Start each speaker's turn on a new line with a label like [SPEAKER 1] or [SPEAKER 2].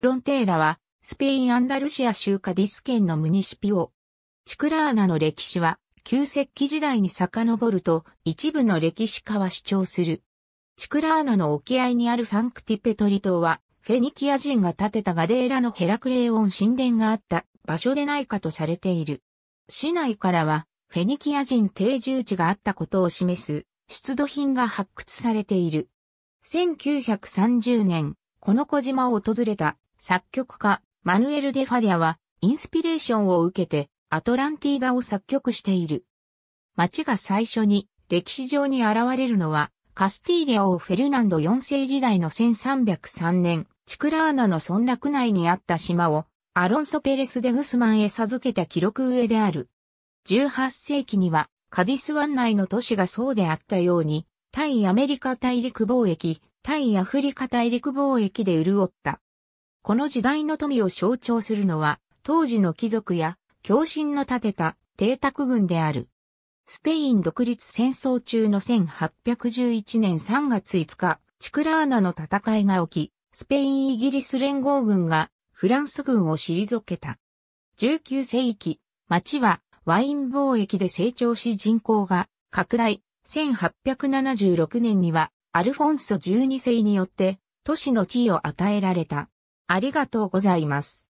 [SPEAKER 1] フロンテーラは、スペイン・アンダルシア州カディス県のムニシピオ。チクラーナの歴史は、旧石器時代に遡ると、一部の歴史家は主張する。チクラーナの沖合にあるサンクティペトリ島は、フェニキア人が建てたガデーラのヘラクレーオン神殿があった場所でないかとされている。市内からは、フェニキア人定住地があったことを示す、出土品が発掘されている。1930年、この小島を訪れた作曲家マヌエル・デ・ファリアはインスピレーションを受けてアトランティーダを作曲している。町が最初に歴史上に現れるのはカスティーリアをフェルナンド4世時代の1303年、チクラーナの村落内にあった島をアロンソ・ペレス・デ・グスマンへ授けた記録上である。18世紀にはカディス湾内の都市がそうであったように、対アメリカ大陸貿易、対アフリカ大陸貿易で潤った。この時代の富を象徴するのは、当時の貴族や、共振の建てた邸宅軍である。スペイン独立戦争中の1811年3月5日、チクラーナの戦いが起き、スペインイギリス連合軍がフランス軍を退けた。19世紀、町はワイン貿易で成長し人口が拡大。1876年にはアルフォンソ12世によって、都市の地位を与えられた。ありがとうございます。